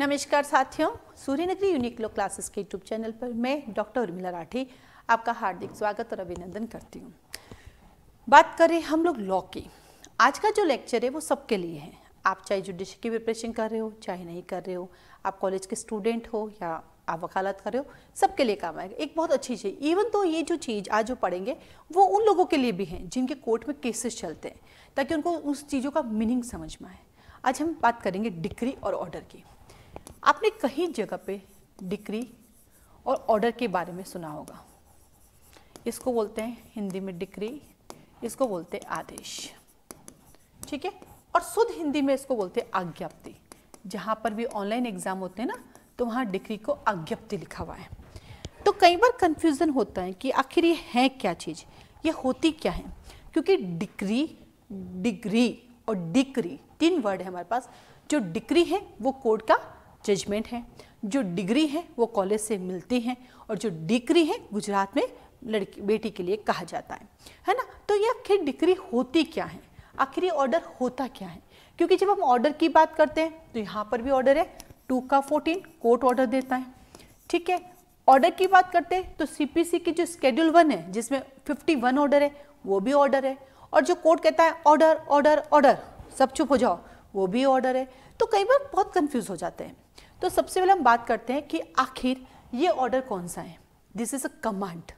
नमस्कार साथियों सूर्य यूनिक यूनिक्लो क्लासेस के यूट्यूब चैनल पर मैं डॉक्टर उर्मिला राठी आपका हार्दिक स्वागत और अभिनंदन करती हूँ बात करें हम लोग लॉ की आज का जो लेक्चर है वो सबके लिए है आप चाहे जुडिशरी की प्रिपरेशन कर रहे हो चाहे नहीं कर रहे हो आप कॉलेज के स्टूडेंट हो या आप वकालत कर रहे हो सबके लिए काम आएगा एक बहुत अच्छी चीज़ इवन तो ये जो चीज़ आज जो पढ़ेंगे वो उन लोगों के लिए भी हैं जिनके कोर्ट में केसेस चलते हैं ताकि उनको उस चीज़ों का मीनिंग समझ में आए आज हम बात करेंगे डिग्री और ऑर्डर की आपने कहीं जगह पे डिक्री और ऑर्डर के बारे में सुना होगा इसको बोलते हैं हिंदी में डिक्री इसको बोलते हैं आदेश ठीक है और शुद्ध हिंदी में इसको बोलते हैं आज्ञाप्ति जहां पर भी ऑनलाइन एग्जाम होते हैं ना तो वहाँ डिग्री को आज्ञप्ति लिखा हुआ है तो कई बार कन्फ्यूज़न होता है कि आखिर ये है क्या चीज़ ये होती क्या है क्योंकि डिक्री डिग्री और डिक्री तीन वर्ड है हमारे पास जो डिक्री है वो कोड का जजमेंट हैं जो डिग्री है वो कॉलेज से मिलती हैं और जो डिग्री है गुजरात में लड़की बेटी के लिए कहा जाता है है ना तो ये आखिर डिग्री होती क्या है आखिर ये ऑर्डर होता क्या है क्योंकि जब हम ऑर्डर की बात करते हैं तो यहाँ पर भी ऑर्डर है टू का फोर्टीन कोर्ट ऑर्डर देता है ठीक है ऑर्डर की बात करते हैं तो सीपीसी की जो स्केड्यूल वन है जिसमें फिफ्टी वन ऑर्डर है वो भी ऑर्डर है और जो कोर्ट कहता है ऑर्डर ऑर्डर ऑर्डर सब चुप हो जाओ वो भी ऑर्डर है तो कई बार बहुत कंफ्यूज हो जाते हैं तो सबसे पहले हम बात करते हैं कि आखिर ये ऑर्डर कौन सा है दिस इज़ अ कमांड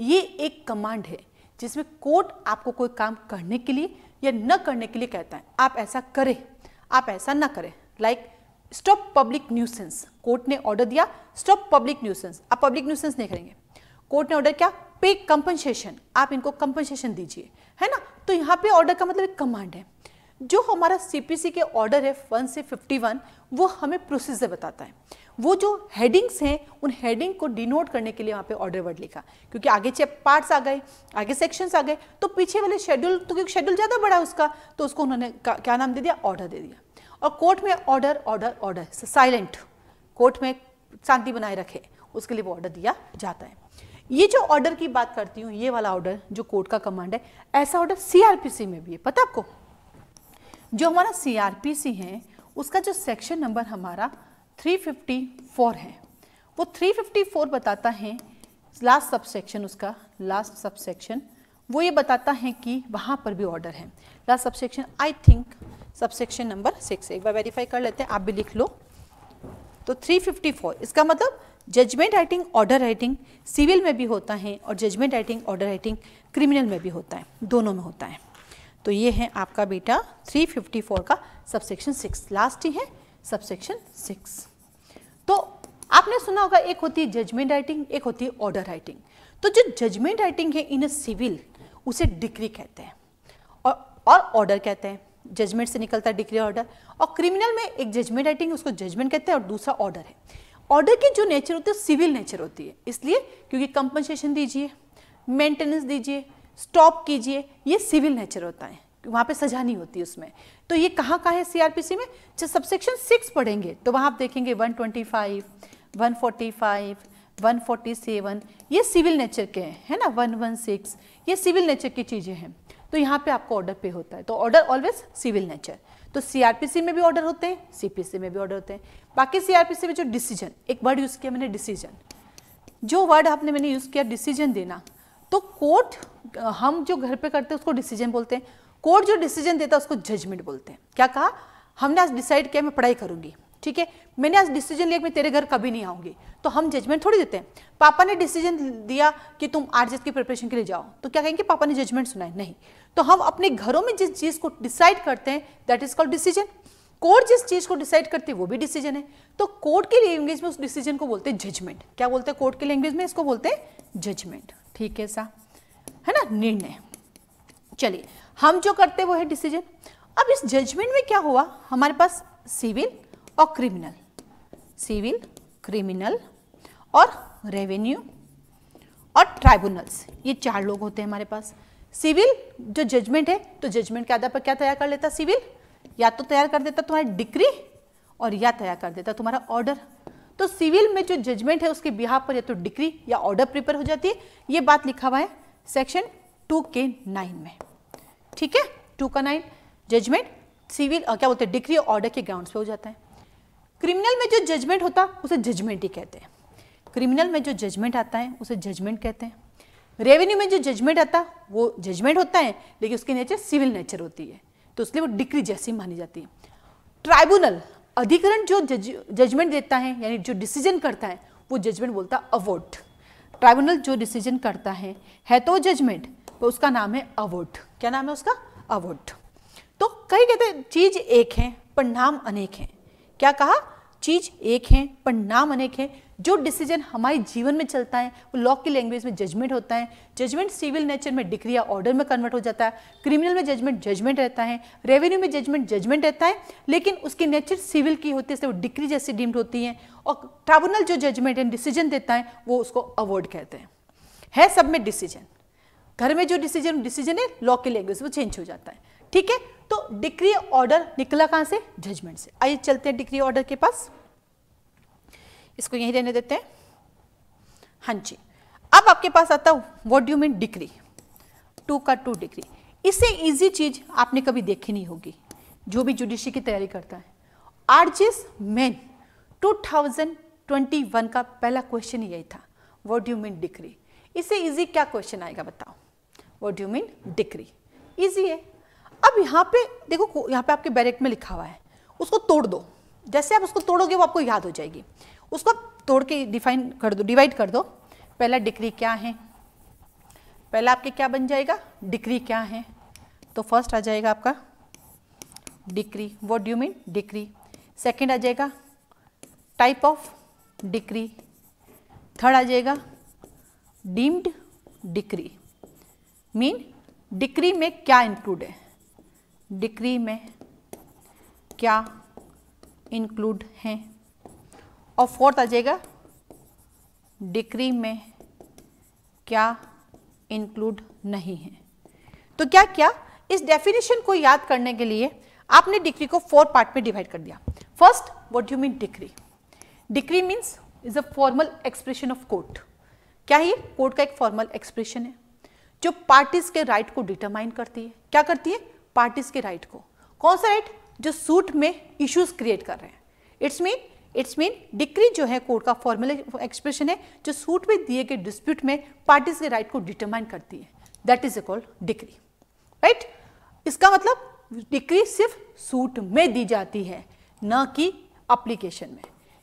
ये एक कमांड है जिसमें कोर्ट आपको कोई काम करने के लिए या न करने के लिए कहता है आप ऐसा करें आप ऐसा ना करें like stop public nuisance court ने ऑर्डर दिया स्टॉप पब्लिक न्यूसेंस आप पब्लिक न्यूसेंस नहीं करेंगे कोर्ट ने ऑर्डर क्या पे कंपनसेशन आप इनको कंपनसेशन दीजिए है ना तो यहाँ पे ऑर्डर का मतलब एक कमांड है जो हमारा सीपीसी के ऑर्डर है वन से फिफ्टी वन वो हमें प्रोसीजर बताता है वो जो हेडिंग्स हैं उन हेडिंग को डिनोट करने के लिए वहाँ पे ऑर्डर वर्ड लिखा क्योंकि आगे चेप पार्ट्स आ गए आगे सेक्शंस आ गए तो पीछे वाले शेड्यूल तो क्योंकि शेड्यूल ज़्यादा बड़ा उसका तो उसको उन्होंने क्या नाम दे दिया ऑर्डर दे दिया और कोर्ट में order order order silent court में शांति बनाए रखे उसके लिए वो ऑर्डर दिया जाता है ये जो ऑर्डर की बात करती हूँ ये वाला ऑर्डर जो कोर्ट का कमांड है ऐसा ऑर्डर सीआरपीसी में भी है पता आपको जो हमारा सी है उसका जो सेक्शन नंबर हमारा 354 है वो 354 बताता है लास्ट सब सेक्शन उसका लास्ट सब सेक्शन वो ये बताता है कि वहाँ पर भी ऑर्डर है last sub section I think sub section number six एक बार वेरीफाई कर लेते हैं आप भी लिख लो तो 354 इसका मतलब judgment writing order writing civil में भी होता है और judgment writing order writing criminal में भी होता है दोनों में होता है तो ये है आपका बेटा 354 का सबसेक्शन सिक्स लास्ट ही है सबसेक्शन सिक्स तो आपने सुना होगा एक होती है जजमेंट राइटिंग एक होती है ऑर्डर राइटिंग तो जो जजमेंट राइटिंग है इन अ सिविल उसे डिग्री कहते हैं और और ऑर्डर कहते हैं जजमेंट से निकलता है डिग्री ऑर्डर और क्रिमिनल में एक जजमेंट राइटिंग उसको जजमेंट कहते हैं और दूसरा ऑर्डर है ऑर्डर की जो नेचर होती है सिविल नेचर होती है इसलिए क्योंकि कंपनसेशन दीजिए मेंटेनेंस दीजिए स्टॉप कीजिए ये सिविल नेचर होता है वहाँ पे सजा नहीं होती उसमें तो ये कहाँ कहाँ है सीआरपीसी में जब सबसेक्शन सिक्स पढ़ेंगे तो वहाँ आप देखेंगे 125, 145, 147 ये सिविल नेचर के हैं है ना 116 ये सिविल नेचर की चीज़ें हैं तो यहाँ पे आपको ऑर्डर पे होता है तो ऑर्डर ऑलवेज सिविल नेचर तो सीआरपीसी में भी ऑर्डर होते हैं सीपीसी में भी ऑर्डर होते हैं बाकी सीआरपीसी में जो डिसीजन एक वर्ड यूज़ किया मैंने डिसीजन जो वर्ड आपने मैंने यूज़ किया डिसीजन देना तो कोर्ट हम जो घर पे करते हैं उसको डिसीजन बोलते हैं कोर्ट जो डिसीजन देता है उसको जजमेंट बोलते हैं क्या कहा हमने आज डिसाइड किया मैं पढ़ाई करूंगी ठीक है मैंने आज डिसीजन लिया कि मैं तेरे घर कभी नहीं आऊंगी तो हम जजमेंट थोड़ी देते हैं पापा ने डिसीजन दिया कि तुम आर की प्रिपरेशन के लिए जाओ तो क्या कहेंगे पापा ने जजमेंट सुना है नहीं तो हम अपने घरों में जिस चीज़ को डिसाइड करते हैं that is called decision court जिस चीज़ को डिसाइड करती है वो भी डिसीजन है तो कोर्ट के लैंग्वेज में उस डिसीजन को बोलते हैं जजमेंट क्या बोलते हैं कोर्ट के लैंग्वेज में इसको बोलते हैं जजमेंट ठीक है सा है ना निर्णय चलिए हम जो करते वो है डिसीजन अब इस जजमेंट में क्या हुआ हमारे पास सिविल और क्रिमिनल सिविल क्रिमिनल और रेवेन्यू और ट्राइब्यूनल्स ये चार लोग होते हैं हमारे पास सिविल जो जजमेंट है तो जजमेंट के आधार पर क्या तैयार कर लेता सिविल या तो तैयार कर देता तुम्हारी डिग्री और या तैयार कर देता तुम्हारा ऑर्डर तो सिविल में जो जजमेंट है उसके बिहार पर या तो डिग्री या ऑर्डर प्रिपेयर हो जाती है ये बात लिखा हुआ है सेक्शन टू के नाइन में ठीक है टू का नाइन जजमेंट सिविल क्या बोलते हैं डिग्री ऑर्डर के ग्राउंड पे हो जाता है क्रिमिनल में जो जजमेंट होता है उसे जजमेंट ही कहते हैं क्रिमिनल में जो जजमेंट आता है उसे जजमेंट कहते हैं रेवेन्यू में जो जजमेंट आता है वो जजमेंट होता है लेकिन उसकी नेचर सिविल नेचर होती है तो इसलिए वो डिग्री जैसी मानी जाती है ट्राइब्यूनल अधिकरण जो जजमेंट देता है यानी जो डिसीजन करता है वो जजमेंट बोलता है अवोट ट्राइब्यूनल जो डिसीजन करता है है तो जजमेंट तो उसका नाम है अवोट क्या नाम है उसका अवोट तो कई कहते चीज एक है पर नाम अनेक है क्या कहा चीज एक है पर नाम अनेक है जो डिसीजन हमारे जीवन में चलता है वो लॉ की लैंग्वेज में जजमेंट होता है जजमेंट सिविल नेचर में डिक्री या ऑर्डर में कन्वर्ट हो जाता है क्रिमिनल में जजमेंट जजमेंट रहता है रेवेन्यू में जजमेंट जजमेंट रहता है लेकिन उसकी नेचर सिविल की होती है इसलिए वो डिक्री जैसी डीम्ड होती है और ट्राइब्यूनल जो जजमेंट एंड डिसीजन देता है वो उसको अवॉर्ड कहते हैं है सब में डिसीजन घर में जो डिसीजन डिसीजन है लॉ की लैंग्वेज वो चेंज हो जाता है ठीक है तो डिक्री ऑर्डर निकला कहाँ से जजमेंट से आइए चलते हैं डिक्री ऑर्डर के पास इसको यहीं रहने देते हैं हाँ जी अब आपके पास आता what do mean degree two का टू डिग्री इससे इजी चीज आपने कभी देखी नहीं होगी जो भी जुडिशरी की तैयारी करता है आरजीएस मेन 2021 का पहला क्वेश्चन यही था व्हाट डू मीन डिग्री इससे इजी क्या क्वेश्चन आएगा बताओ what do mean degree easy है अब यहाँ पे देखो यहाँ पे आपके बैरेट में लिखा हुआ है उसको तोड़ दो जैसे आप उसको तोड़ोगे वो आपको याद हो जाएगी उसको तोड़ के डिफाइन कर दो डिवाइड कर दो पहला डिग्री क्या है पहला आपके क्या बन जाएगा डिग्री क्या है तो फर्स्ट आ जाएगा आपका degree what do mean degree second आ जाएगा टाइप ऑफ डिग्री थर्ड आ जाएगा डीम्ड डिग्री मीन डिग्री में क्या इंक्लूड है डिग्री में क्या इंक्लूड है और फोर्थ आ जाएगा डिक्री में क्या इंक्लूड नहीं है तो क्या क्या इस डेफिनेशन को याद करने के लिए आपने डिक्री को फोर पार्ट में डिवाइड कर दिया first what you mean decree decree means is a formal expression of court क्या है कोर्ट का एक फॉर्मल एक्सप्रेशन है जो पार्टीज के राइट को डिटरमाइन करती है क्या करती है पार्टीज के राइट को कौन सा राइट जो सूट में इश्यूज क्रिएट कर रहे हैं it's mean it's mean decree जो है कोर्ट का फॉर्मल एक्सप्रेशन है जो सूट में दिए गए डिस्प्यूट में पार्टीज के राइट को डिटरमाइन करती है that is a called decree right इसका मतलब डिक्री सिर्फ सूट में दी जाती है न कि अप्लीकेशन में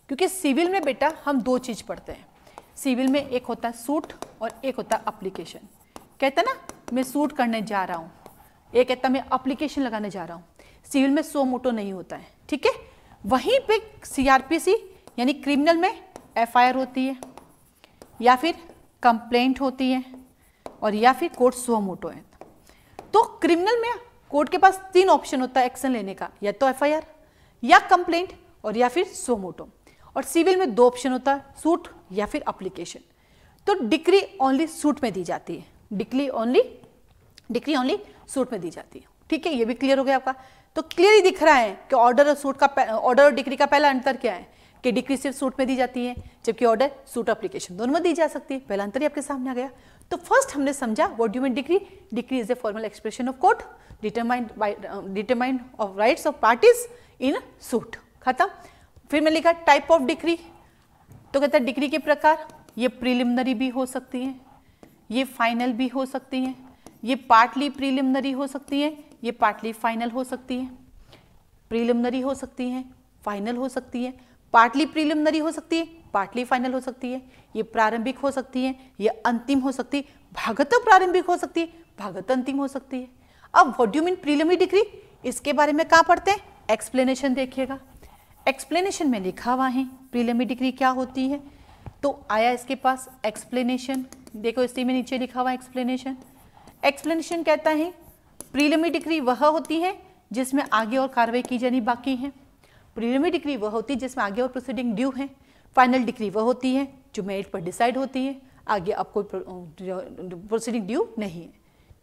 क्योंकि सिविल में बेटा हम दो चीज़ पढ़ते हैं सिविल में एक होता है सूट और एक होता है अप्लीकेशन कहता ना मैं सूट करने जा रहा हूँ एक कहता मैं अप्लीकेशन लगाने जा रहा हूँ सिविल में सो मोटो नहीं होता है ठीक है वहीं पे सीआरपीसी यानी क्रिमिनल में एफआईआर होती है या फिर कंप्लेंट होती है और या फिर कोर्ट सो मोटो है तो क्रिमिनल में कोर्ट के पास तीन ऑप्शन होता है एक्शन लेने का या तो एफआईआर या कंप्लेंट और या फिर सो मोटो और सिविल में दो ऑप्शन होता है सूट या फिर अप्लीकेशन तो डिक्री ओनली सूट में दी जाती है decree only decree only suit में दी जाती है ठीक है ये भी क्लियर हो गया आपका तो क्लियरली दिख रहा है कि ऑर्डर और सूट का ऑर्डर और डिग्री का पहला अंतर क्या है कि डिग्री सिर्फ सूट में दी जाती है जबकि ऑर्डर सूट अप्लीकेशन दोनों में दी जा सकती है पहला अंतर ही आपके सामने आ गया तो फर्स्ट हमने समझा what do mean degree degree is a formal expression of court determined determined of rights of parties in suit खत्म फिर मैंने लिखा टाइप ऑफ डिग्री तो कहता है डिग्री के प्रकार ये प्रिलिमिनरी भी हो सकती हैं ये फाइनल भी हो सकती हैं ये पार्टली प्रीलिमिनरी हो सकती है ये पार्टली फाइनल हो सकती है प्रीलिमिनरी हो सकती है फाइनल हो सकती है पार्टली प्रीलिमिनरी हो सकती है पार्टली फाइनल हो सकती है ये प्रारंभिक हो सकती है ये अंतिम हो सकती है भागत प्रारंभिक हो सकती है भागत अंतिम हो सकती है अब what do mean preliminary degree इसके बारे में कहाँ पढ़ते हैं एक्सप्लेनेशन देखिएगा एक्सप्लेनेशन में लिखा हुआ है प्रीलिमिनरी डिग्री क्या होती है तो आया इसके पास एक्सप्लेनेशन देखो इसी में नीचे लिखा हुआ एक्सप्लेनेशन एक्सप्लेनेशन कहता है प्रीलिमी डिग्री वह होती है जिसमें आगे और कार्रवाई की जानी बाकी है प्रीलिमी डिग्री वह होती है जिसमें आगे और प्रोसीडिंग ड्यू है फाइनल डिग्री वह होती है जो मेरिट पर डिसाइड होती है आगे आपको प्रोसीडिंग ड्यू नहीं है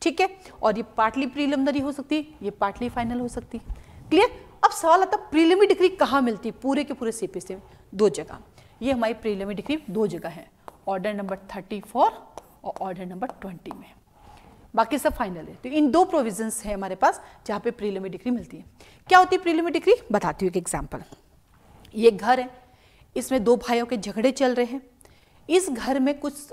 ठीक है और ये पार्टली प्रीलिमिनरी हो सकती है ये पार्टली फाइनल हो सकती है क्लियर अब सवाल आता प्रीलिमी डिग्री कहाँ मिलती है पूरे के पूरे सीपी से दो जगह ये हमारी प्रीलिमी डिग्री दो जगह है ऑर्डर नंबर थर्टी फोर और ऑर्डर नंबर ट्वेंटी में बाकी सब फाइनल है तो इन दो प्रोविजंस हैं हमारे पास जहाँ पे प्रीलिमी डिग्री मिलती है क्या होती है प्रीलिमी डिग्री बताती हूँ एक एग्जाम्पल ये घर है इसमें दो भाइयों के झगड़े चल रहे हैं इस घर में कुछ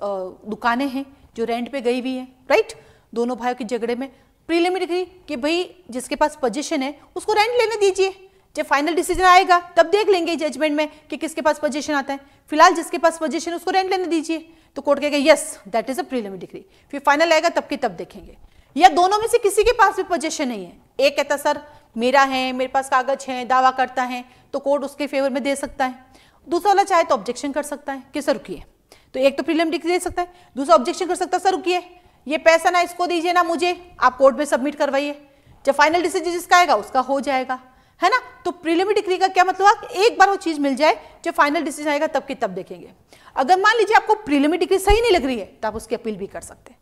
दुकानें हैं जो रेंट पे गई हुई हैं राइट दोनों भाइयों के झगड़े में प्रीलिमी डिग्री कि भाई जिसके पास पोजिशन है उसको रेंट लेने दीजिए जब फाइनल डिसीजन आएगा तब देख लेंगे जजमेंट में कि किसके पास पोजीशन आता है फिलहाल जिसके पास पोजीशन है उसको रेंट लेने दीजिए तो कोर्ट कहेगा yes that is a prelim degree फिर फाइनल आएगा तब की तब देखेंगे या दोनों में से किसी के पास भी पोजेशन नहीं है एक कहता सर मेरा है मेरे पास कागज है दावा करता है तो कोर्ट उसके फेवर में दे सकता है दूसरा वाला चाहे तो ऑब्जेक्शन कर सकता है कि सर रुकी तो एक तो प्रीलिम डिग्री दे सकता है दूसरा ऑब्जेक्शन कर सकता है सर रुकी ये पैसा ना इसको दीजिए ना मुझे आप कोर्ट में सबमिट करवाइए जब फाइनल डिसीजन जिसका आएगा उसका हो जाएगा है ना तो प्रीलिमी डिग्री का क्या मतलब एक बार वो चीज मिल जाए जब फाइनल डिसीजन आएगा तब के तब देखेंगे अगर मान लीजिए आपको प्रीलिमी डिग्री सही नहीं लग रही है तो आप उसकी अपील भी कर सकते हैं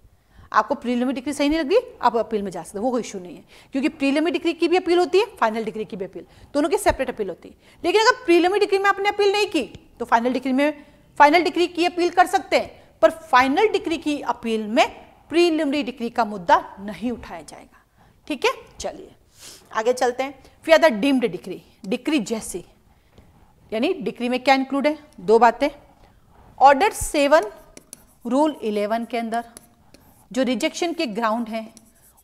आपको प्रीलिमी डिग्री सही नहीं लग रही आप अपील में जा सकते हैं वो कोई इशू नहीं है क्योंकि प्रीलिमी डिग्री की भी अपील होती है फाइनल डिग्री की भी अपील दोनों की सेपरेट अपील होती है लेकिन अगर प्रीलिमी डिग्री में आपने अपील नहीं की तो फाइनल डिग्री में फाइनल डिग्री की अपील कर सकते हैं पर फाइनल डिग्री की अपील में प्रीलिमिनरी डिग्री का मुद्दा नहीं उठाया जाएगा ठीक है चलिए आगे चलते हैं फिर आता डीम्ड डिक्री डिक्री जैसी यानी डिक्री में क्या इंक्लूड है दो बातें ऑर्डर सेवन रूल इलेवन के अंदर जो रिजेक्शन के ग्राउंड हैं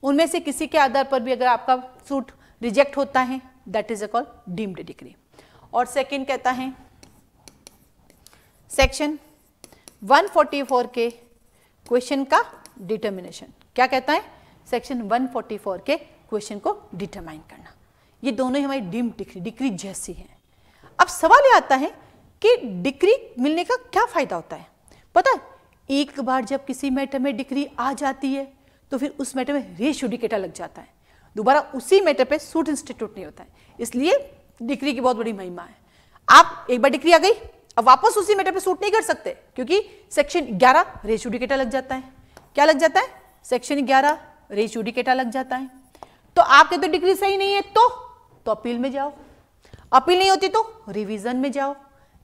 उनमें से किसी के आधार पर भी अगर आपका सूट रिजेक्ट होता है that is a call deemed decree और सेकंड कहता है सेक्शन 144 के क्वेश्चन का डिटर्मिनेशन क्या कहता है सेक्शन 144 के क्वेश्चन को डिटरमाइन करना ये दोनों ही हमारी डीम डिक्री डिक्री जैसी है अब सवाल ये आता है कि डिक्री मिलने का क्या फ़ायदा होता है पता है एक बार जब किसी मैटर में डिक्री आ जाती है तो फिर उस मैटर में रेशुडिकेटा लग जाता है दोबारा उसी मैटर पे सूट इंस्टीट्यूट नहीं होता है इसलिए डिक्री की बहुत बड़ी महिमा है आप एक बार डिक्री आ गई अब वापस उसी मैटर पे सूट नहीं कर सकते क्योंकि सेक्शन 11 रेशुडिकेटा लग जाता है क्या लग जाता है सेक्शन 11 रेशुडिकेटा लग जाता है तो आपके तो डिग्री सही नहीं है तो तो अपील में जाओ अपील नहीं होती तो रिवीजन में जाओ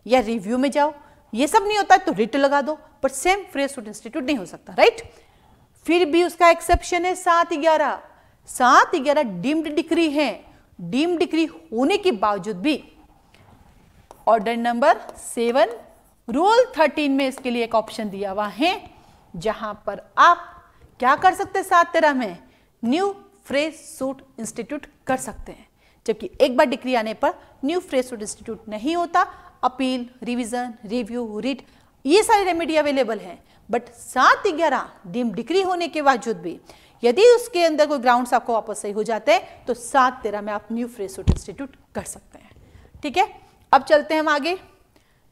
या रिव्यू में जाओ ये सब नहीं होता है तो रिट लगा दो पर सेम फ्री इंस्टीट्यूट नहीं हो सकता राइट फिर भी उसका एक्सेप्शन है सात ग्यारह सात ग्यारह डीम्ड डिक्री है डीम्ड डिक्री होने के बावजूद भी order number seven rule thirteen में इसके लिए एक ऑप्शन दिया हुआ है जहां पर आप क्या कर सकते हैं सात तेरह में न्यू फ्रेश सूट इंस्टीट्यूट कर सकते हैं जबकि एक बार डिग्री आने पर न्यू फ्रेश इंस्टीट्यूट नहीं होता अपील रिविजन रिव्यू रिट ये सारे रेमेडी अवेलेबल हैं बट सात ग्यारह डीम डिग्री होने के बावजूद भी यदि उसके अंदर कोई ग्राउंड्स आपको वापस सही हो जाते हैं तो सात तेरह में आप न्यू फ्रेश इंस्टीट्यूट कर सकते हैं ठीक है अब चलते हैं हम आगे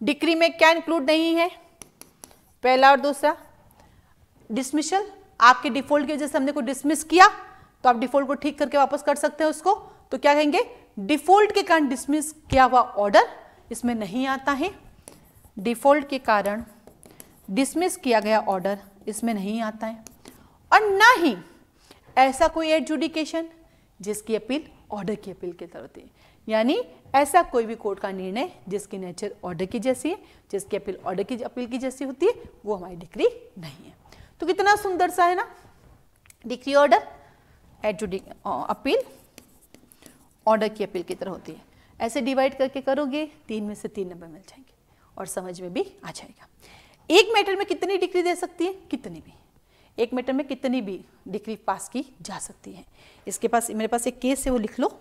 डिग्री में क्या इंक्लूड नहीं है पहला और दूसरा डिसमिशल आपके डिफॉल्ट की वजह से हमने को डिसमिस किया तो आप डिफॉल्ट को ठीक करके वापस कर सकते हैं उसको तो क्या कहेंगे डिफॉल्ट के कारण डिसमिस किया हुआ ऑर्डर इसमें नहीं आता है डिफॉल्ट के कारण डिसमिस किया गया ऑर्डर इसमें नहीं आता है और ना ही ऐसा कोई एडजुडिकेशन जिसकी अपील ऑर्डर की अपील के तरफ है यानी ऐसा कोई भी कोर्ट का निर्णय जिसकी नेचर ऑर्डर की जैसी है जिसकी अपील ऑर्डर की अपील की जैसी होती है वो हमारी डिग्री नहीं है तो कितना सुंदर सा है ना डिग्री ऑर्डर एडजुडिक अपील ऑर्डर की अपील की तरह होती है ऐसे डिवाइड करके करोगे तीन में से तीन नंबर मिल जाएंगे और समझ में भी आ जाएगा एक मैटर में कितनी डिग्री दे सकती है कितनी भी एक मैटर में कितनी भी डिग्री पास की जा सकती है इसके पास मेरे पास एक केस है वो लिख लो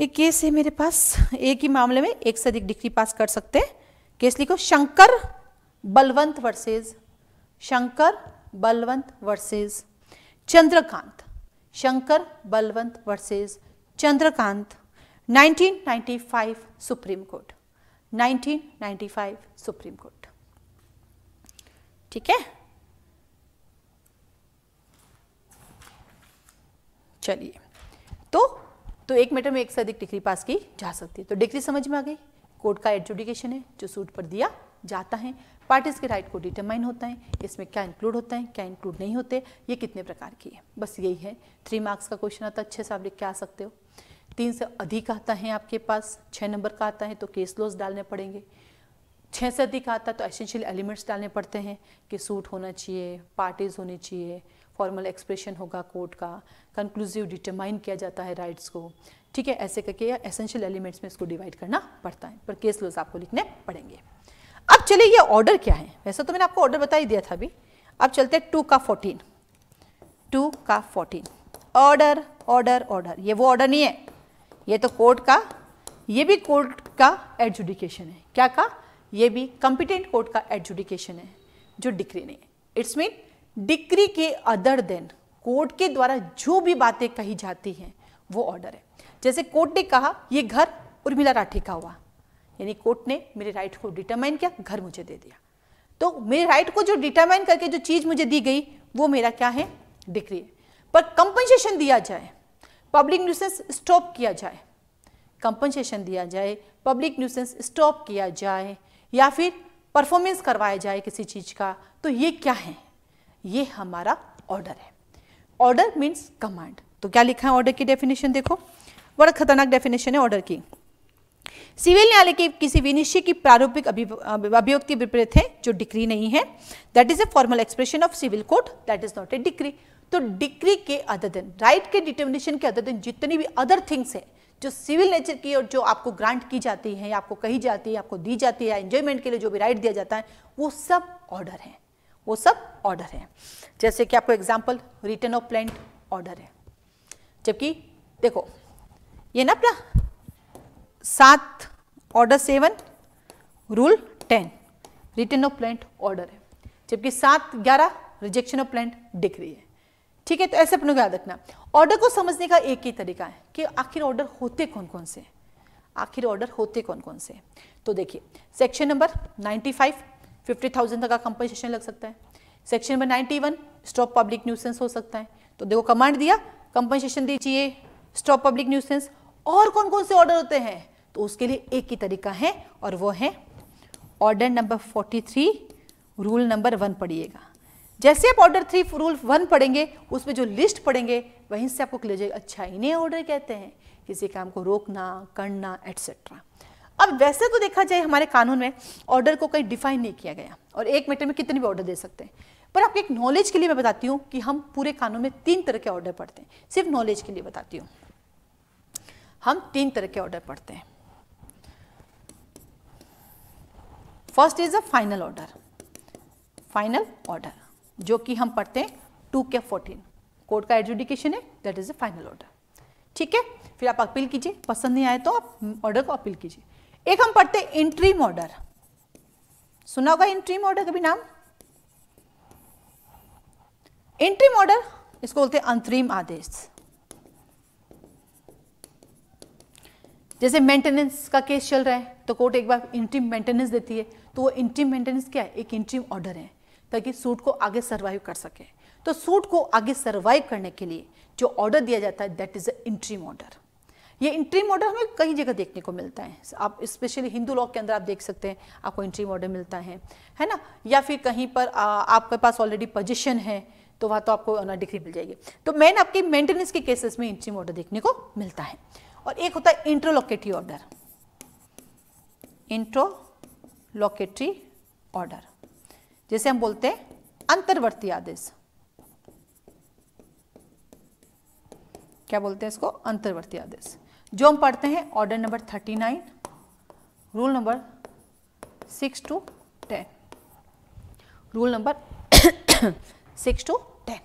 एक केस है मेरे पास एक ही मामले में एक से अधिक डिग्री पास कर सकते हैं केस लिखो Shankar Balwant versus Shankar Balwant versus Chandrakant Shankar Balwant versus Chandrakant 1995 supreme court 1995 supreme court ठीक है चलिए तो तो एक मीटर में एक से अधिक डिग्री पास की जा सकती है तो डिग्री समझ में आ गई कोर्ट का एडजुडिकेशन है जो सूट पर दिया जाता है पार्टीज़ के राइट को डिटरमाइन होता है इसमें क्या इंक्लूड होता है क्या इंक्लूड नहीं होते ये कितने प्रकार की है बस यही है थ्री मार्क्स का क्वेश्चन आता है अच्छे से आप लिख के आ सकते हो तीन से अधिक आता है आपके पास छः नंबर का आता है तो केस लॉस डालने पड़ेंगे छः से अधिक आता है तो एसेंशियल एलिमेंट्स डालने पड़ते हैं कि सूट होना चाहिए पार्टीज़ होनी चाहिए फॉर्मल एक्सप्रेशन होगा कोर्ट का कंक्लूसिव डिटरमाइन किया जाता है राइट्स को ठीक है ऐसे करके या एसेंशियल एलिमेंट्स में इसको डिवाइड करना पड़ता है पर केस लॉज आपको लिखने पड़ेंगे अब चलिए ये ऑर्डर क्या है वैसे तो मैंने आपको ऑर्डर बता ही दिया था अभी अब चलते हैं टू का फोर्टीन टू का फोर्टीन ऑर्डर ऑर्डर ऑर्डर ये वो ऑर्डर नहीं है ये तो कोर्ट का ये भी कोर्ट का एडजुडिकेशन है क्या का ये भी कॉम्पिटेंट कोर्ट का एडजुडिकेशन है जो डिक्री नहीं है इट्स मीन डिक्री के अदर देन कोर्ट के द्वारा जो भी बातें कही जाती हैं वो ऑर्डर है जैसे कोर्ट ने कहा ये घर उर्मिला राठी का हुआ यानी कोर्ट ने मेरे राइट को डिटरमाइन किया घर मुझे दे दिया तो मेरे राइट को जो डिटरमाइन करके जो चीज़ मुझे दी गई वो मेरा क्या है डिक्री है पर कंपनसेशन दिया जाए पब्लिक न्यूसेंस स्टॉप किया जाए कंपनसेशन दिया जाए पब्लिक न्यूसेंस स्टॉप किया जाए या फिर परफॉर्मेंस करवाया जाए किसी चीज़ का तो ये क्या है ये हमारा ऑर्डर है ऑर्डर मीन्स कमांड तो क्या लिखा है ऑर्डर की डेफिनेशन देखो बड़ा खतरनाक डेफिनेशन है ऑर्डर की सिविल न्यायालय के किसी विनिश्चय की प्रारूपिक अभिव्यक्ति विपरीत है जो डिक्री नहीं है that is a formal expression of civil court that is not a decree तो डिक्री के अदर दिन राइट के डिटर्मिनेशन के अदर दिन जितनी भी अदर थिंग्स है जो सिविल नेचर की और जो आपको ग्रांट की जाती है या आपको कही जाती है आपको दी जाती है एंजॉयमेंट के लिए जो भी राइट दिया जाता है वो सब ऑर्डर है वो सब ऑर्डर है जैसे कि आपको example return of plaint order है जबकि देखो ये ना अपना सात order seven rule ten return of plaint order है जबकि सात ग्यारह रिजेक्शन ऑफ प्लांट डिग्री है ठीक है तो ऐसे अपनों को याद रखना ऑर्डर को समझने का एक ही तरीका है कि आखिर ऑर्डर होते कौन कौन से आखिर ऑर्डर होते कौन कौन से तो देखिए सेक्शन नंबर 95 50,000 तक का कंपनसेशन लग सकता है section number 91 stop public nuisance हो सकता है तो देखो कमांड दिया कंपनसेशन दीजिए स्टॉप पब्लिक न्यूसेंस और कौन कौन से ऑर्डर होते हैं तो उसके लिए एक ही तरीका है और वो है order number 43 rule number one पढ़िएगा जैसे आप ऑर्डर थ्री रूल वन पढ़ेंगे उसमें जो लिस्ट पढ़ेंगे वहीं से आपको क्लियर अच्छा इन्हें ऑर्डर कहते हैं किसी काम को रोकना करना एटसेट्रा अब वैसे तो देखा जाए हमारे कानून में ऑर्डर को कहीं डिफाइन नहीं किया गया और एक मिनट में कितने भी ऑर्डर दे सकते हैं पर आपके एक नॉलेज के लिए मैं बताती हूँ कि हम पूरे कानून में तीन तरह के ऑर्डर पढ़ते हैं सिर्फ नॉलेज के लिए बताती हूँ हम तीन तरह के ऑर्डर पढ़ते हैं first is a final order final order जो कि हम पढ़ते हैं टू के फोर्टीन कोर्ट का एडजुडिकेशन है that is a final order ठीक है फिर आप अपील कीजिए पसंद नहीं आए तो आप ऑर्डर को अपील कीजिए एक हम पढ़ते हैं इंट्रीम ऑर्डर सुना होगा इंट्रीम ऑर्डर का भी नाम इंट्रीम ऑर्डर इसको बोलते हैं अंतरिम आदेश जैसे मेंटेनेंस का केस चल रहा है तो कोर्ट एक बार इंट्रीम मेंटेनेंस देती है तो वो इंट्रीम मेंटेनेंस क्या है एक इंट्रीम ऑर्डर है ताकि सूट को आगे सर्वाइव कर सके तो सूट को आगे सर्वाइव करने के लिए जो ऑर्डर दिया जाता है that is a interim order ये इंट्रीम ऑर्डर हमें कई जगह देखने को मिलता है आप स्पेशली हिंदू लॉ के अंदर आप देख सकते हैं आपको इंट्रीम ऑर्डर मिलता है है ना या फिर कहीं पर आ, आपके पास ऑलरेडी पोजिशन है तो वहाँ तो आपको ऑनर डिग्री मिल जाएगी तो मेन आपके मेंटेनेंस के केसेस में इंट्रीम ऑर्डर देखने को मिलता है और एक होता है interlocutory order interlocutory order जैसे हम बोलते हैं अंतर्वर्ती आदेश क्या बोलते हैं इसको अंतर्वर्ती आदेश जो हम पढ़ते हैं order number thirty nine rule number six to ten rule number six to ten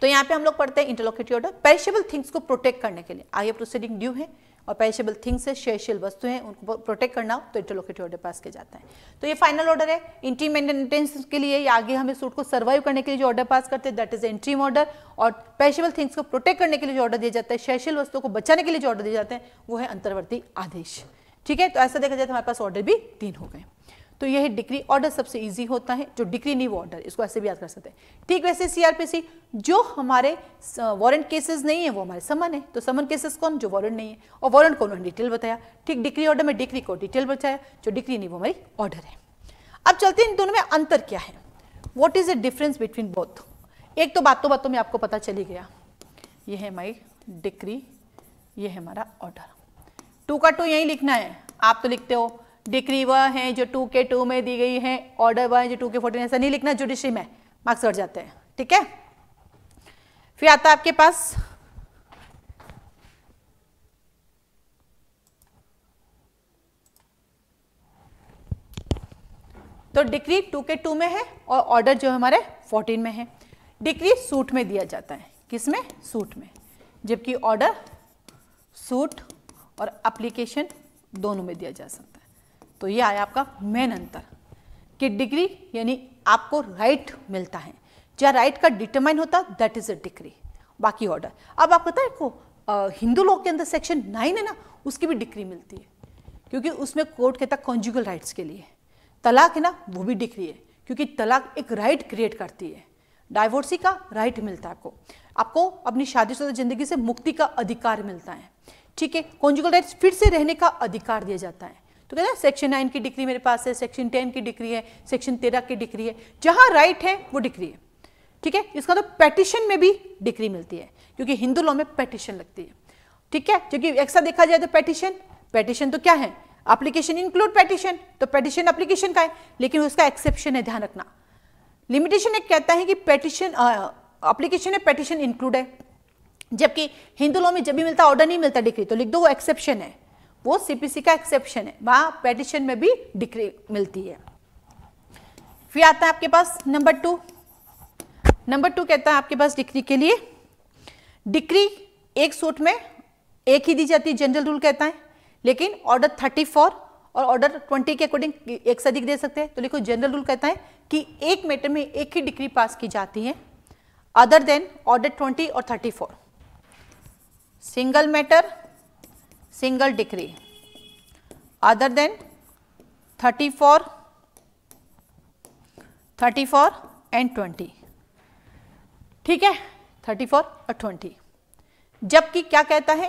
तो यहां पे हम लोग पढ़ते हैं इंटरलोकेटरी ऑर्डर पेरिशेबल थिंग्स को प्रोटेक्ट करने के लिए आई ए प्रोसीडिंग ड्यू है और पेरिशेबल थिंग्स है शेयरशील वस्तुएं हैं उनको प्रोटेक्ट करना तो इंटरलोकेटरी ऑर्डर पास किया जाता है तो ये फाइनल ऑर्डर है इंट्री मेंटेनेंस के लिए या आगे हमें सूट को सर्वाइव करने के लिए जो ऑर्डर पास करते हैं दैट इज एंट्रीम ऑर्डर और पेरिशेबल थिंग्स को प्रोटेक्ट करने के लिए जो ऑर्डर दिया जाता है शेयरशील वस्तुओं को बचाने के लिए जो ऑर्डर दिए जाते हैं वो है अंतर्वर्ती आदेश ठीक है तो ऐसा देखा जाए तो हमारे पास ऑर्डर भी तीन हो गए तो यह डिग्री ऑर्डर सबसे ईजी होता है जो डिग्री नहीं वो ऑर्डर इसको ऐसे भी याद कर सकते हैं ठीक वैसे सीआरपीसी जो हमारे वारंट केसेस नहीं है वो हमारे समन है तो समन केसेस कौन जो वारंट नहीं है और वारंट को उन्होंने डिटेल बताया ठीक डिग्री ऑर्डर में डिग्री को डिटेल बताया जो डिग्री नहीं वो हमारी ऑर्डर है अब चलते हैं इन दोनों में अंतर क्या है what is the difference between both एक तो बातों बातों में आपको पता चली गया यह है माई डिग्री यह है हमारा ऑर्डर टू का टू यही लिखना है आप तो लिखते हो डिक्री वह हैं जो टू के टू में दी गई हैं ऑर्डर वह जो टू के फोर्टीन ऐसा नहीं लिखना जुडिशरी में मार्क्स बढ़ जाते हैं ठीक है फिर आता आपके पास तो डिक्री टू के टू में है और ऑर्डर जो हमारे फोर्टीन में है डिक्री सूट में दिया जाता है किस में सूट में जबकि ऑर्डर सूट और अप्लीकेशन दोनों में दिया जा सकता तो ये आया आपका मेन अंतर कि डिग्री यानी आपको राइट मिलता है जहाँ राइट का डिटरमाइन होता दैट इज अ डिग्री बाकी ऑर्डर अब आप पता है हिंदू लॉ के अंदर सेक्शन नाइन है ना उसकी भी डिग्री मिलती है क्योंकि उसमें कोर्ट कहता है कॉन्जुगल राइट्स के लिए तलाक है ना वो भी डिग्री है क्योंकि तलाक एक राइट क्रिएट करती है डाइवोर्सी का राइट मिलता है आपको आपको अपनी शादीशुदा जिंदगी से मुक्ति का अधिकार मिलता है ठीक है कॉन्जुगल राइट्स फिर से रहने का अधिकार दिया जाता है तो कहते हैं सेक्शन नाइन की डिग्री मेरे पास है सेक्शन टेन की डिग्री है सेक्शन तेरह की डिग्री है जहां राइट है वो डिग्री है ठीक है इसका तो पेटिशन में भी डिग्री मिलती है क्योंकि हिंदू लॉ में पेटिशन लगती है ठीक है क्योंकि एक्सा देखा जाए तो पेटिशन पेटिशन तो क्या है एप्लीकेशन इंक्लूड पेटिशन तो पेटिशन एप्लीकेशन का है लेकिन उसका एक्सेप्शन है ध्यान रखना लिमिटेशन एक कहता है कि पेटिशन एप्लीकेशन है पेटिशन इंक्लूड है जबकि हिंदू लॉ में जब भी मिलता ऑर्डर नहीं मिलता डिग्री तो लिख दो वो एक्सेप्शन है वो सीपीसी का एक्सेप्शन है वहां पेटिशन में भी डिक्री मिलती है फिर आता है आपके पास नंबर टू नंबर टू कहता है आपके पास डिक्री के लिए डिक्री एक सूट में एक ही दी जाती है जनरल रूल कहता है लेकिन ऑर्डर थर्टी फोर और ऑर्डर ट्वेंटी के अकॉर्डिंग एक से अधिक दे सकते हैं तो लिखो जनरल रूल कहता है कि एक मैटर में एक ही डिग्री पास की जाती है अदर देन ऑर्डर ट्वेंटी और thirty four single matter single degree other than 34, 34 and 20 ठीक है 34 और 20 जबकि क्या कहता है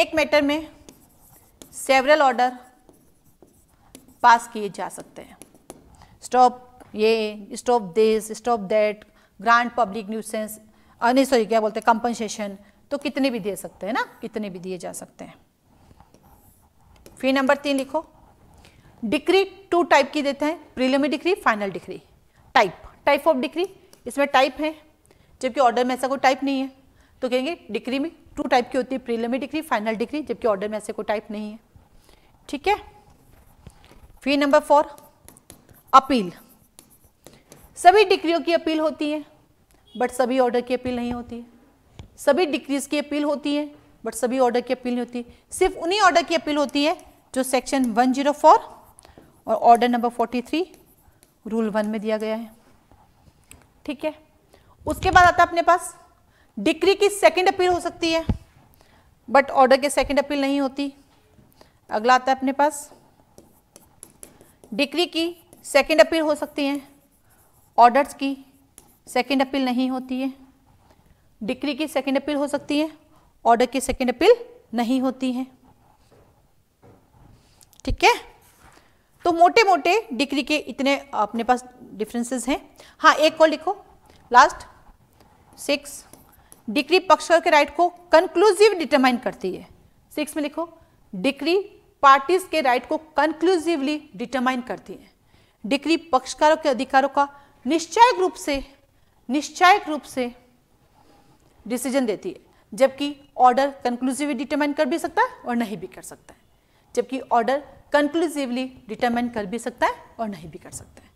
एक मैटर में सेवरल ऑर्डर पास किए जा सकते हैं स्टॉप ये stop this stop that grant public nuisance नहीं सॉरी क्या बोलते हैं कंपनसेशन तो कितने भी दे सकते हैं ना कितने भी दिए जा सकते हैं फिर नंबर तीन लिखो डिक्री टू टाइप की देते हैं prelim decree final decree type type of decree इसमें टाइप है जबकि ऑर्डर में ऐसा कोई टाइप नहीं है तो कहेंगे डिक्री में टू टाइप की होती है प्रीलिमी डिक्री फाइनल डिक्री जबकि ऑर्डर में ऐसे कोई टाइप नहीं है ठीक है फी नंबर फोर अपील सभी डिक्रियों की अपील होती है बट सभी ऑर्डर की अपील नहीं होती है सभी डिक्रीज की अपील होती है बट सभी ऑर्डर की अपील नहीं होती सिर्फ उन्हीं ऑर्डर की अपील होती है जो सेक्शन 104 और ऑर्डर नंबर 43 रूल वन में दिया गया है ठीक है उसके बाद आता है अपने पास डिक्री की सेकंड अपील हो सकती है बट ऑर्डर के सेकंड अपील नहीं होती अगला आता है अपने पास डिक्री की सेकंड अपील हो सकती है ऑर्डर्स की सेकंड अपील नहीं होती है डिक्री की सेकंड अपील हो सकती है ऑर्डर की सेकंड अपील नहीं होती है ठीक है तो मोटे मोटे डिग्री के इतने अपने पास डिफरेंसेस हैं हाँ एक और लिखो लास्ट सिक्स डिग्री पक्ष के राइट को कंक्लूसिव डिटरमाइन करती है सिक्स में लिखो डिग्री पार्टीज के राइट को कंक्लूसिवली डिटरमाइन करती है डिग्री पक्षकारों के अधिकारों का निश्चय रूप से निश्चय रूप से डिसीजन देती है जबकि ऑर्डर कंक्लूसिवली डिटरमाइन कर भी सकता है और नहीं भी कर सकता है जबकि ऑर्डर कंक्लूसिवली डिटरमाइन कर भी सकता है और नहीं भी कर सकता है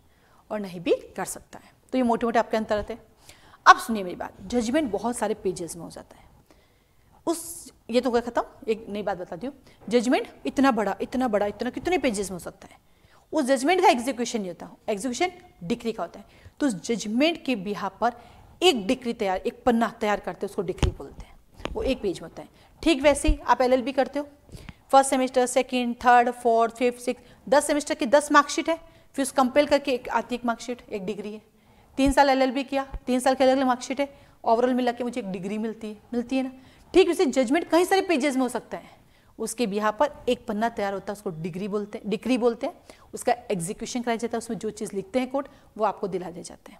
और नहीं भी कर सकता है तो ये मोटे मोटे आपके अंतर थे अब सुनिए मेरी बात जजमेंट बहुत सारे पेजेस में हो जाता है उस ये तो गया खत्म एक नई बात बता दी जजमेंट इतना बड़ा इतना बड़ा इतना कितने पेजेस में हो सकता है उस जजमेंट का एग्जीक्यूशन नहीं होता एग्जीक्यूशन डिक्री का होता है तो उस जजमेंट के बिहा पर एक डिक्री तैयार एक पन्ना तैयार करते हैं उसको डिक्री बोलते हैं वो एक पेज में होता है ठीक वैसे ही आप एल करते हो first semester second third fourth fifth six दस सेमेस्टर की दस मार्कशीट है फिर उसको कंपेयर करके एक आती एक मार्कशीट एक डिग्री है तीन साल एल किया तीन साल के अलग अलग मार्कशीट है ओवरऑल मिला के मुझे एक डिग्री मिलती है मिलती है ना ठीक उसे जजमेंट कई सारे पेजेस में हो सकता है उसके बिहा पर एक पन्ना तैयार होता है उसको डिग्री बोलते हैं डिग्री बोलते हैं उसका एग्जीक्यूशन कराया जाता है उसमें जो चीज़ लिखते हैं कोर्ट वो आपको दिला दिया जाते हैं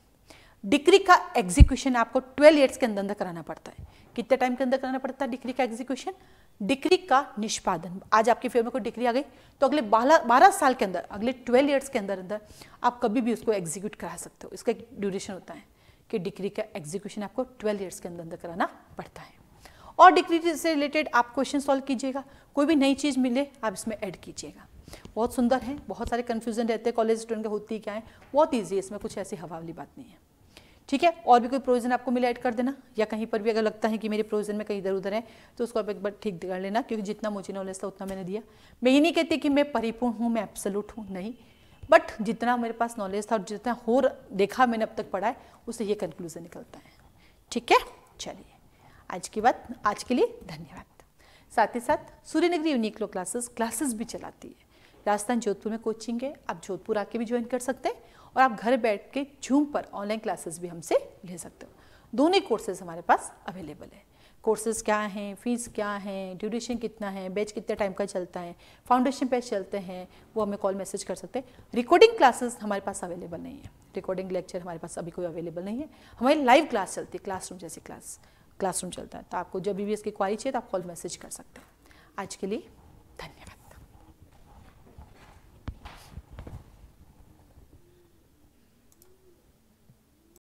डिग्री का एग्जीक्यूशन आपको ट्वेल्व ईयर्स के अंदर अंदर कराना पड़ता है कितने टाइम के अंदर कराना पड़ता है डिग्री का एग्जीक्यूशन डिग्री का निष्पादन आज आपके फेवर में कोई डिग्री आ गई तो अगले बारह बारह साल के अंदर अगले ट्वेल्व ईयर्स के अंदर अंदर आप कभी भी उसको एग्जीक्यूट करा सकते हो इसका एक ड्यूरेशन होता है कि डिग्री का एग्जीक्यूशन आपको ट्वेल्व ईयर्स के अंदर अंदर कराना पड़ता है और डिग्री से रिलेटेड आप क्वेश्चन सॉल्व कीजिएगा कोई भी नई चीज़ मिले आप इसमें ऐड कीजिएगा बहुत सुंदर है बहुत सारे कन्फ्यूजन रहते हैं कॉलेज स्टूडेंट का होती क्या है बहुत ईजी है इसमें कुछ ऐसी हवा वाली बात नहीं है ठीक है और भी कोई प्रोविज़न आपको मिले ऐड कर देना या कहीं पर भी अगर लगता है कि मेरे प्रोविज़न में कहीं इधर उधर है तो उसको आप एक बार ठीक कर लेना क्योंकि जितना मुझे नॉलेज था उतना मैंने दिया मैं ये नहीं कहती कि मैं परिपूर्ण हूँ मैं एब्सोलूट हूँ नहीं बट जितना मेरे पास नॉलेज था और जितना हो देखा मैंने अब तक पढ़ा है उससे ये कंक्लूजन निकलता है ठीक है चलिए आज की बात आज के लिए धन्यवाद साथ ही साथ सूर्यनगरी यूनिक्लो क्लासेस क्लासेस भी चलाती है राजस्थान जोधपुर में कोचिंग है आप जोधपुर आके भी ज्वाइन कर सकते हैं और आप घर बैठ के झूम पर ऑनलाइन क्लासेस भी हमसे ले सकते हो दोनों ही कोर्सेज हमारे पास अवेलेबल है कोर्सेज क्या हैं फीस क्या है ड्यूरेशन कितना है बैच कितने टाइम का चलता है फाउंडेशन पे चलते हैं वो हमें कॉल मैसेज कर सकते हैं रिकॉर्डिंग क्लासेस हमारे पास अवेलेबल नहीं है रिकॉर्डिंग लेक्चर हमारे पास अभी कोई अवेलेबल नहीं है हमारी लाइव क्लास चलती है क्लासरूम जैसी क्लास क्लासरूम चलता है तो आपको जब बी की क्वारी चाहिए तो आप कॉल मैसेज कर सकते हैं आज के लिए धन्यवाद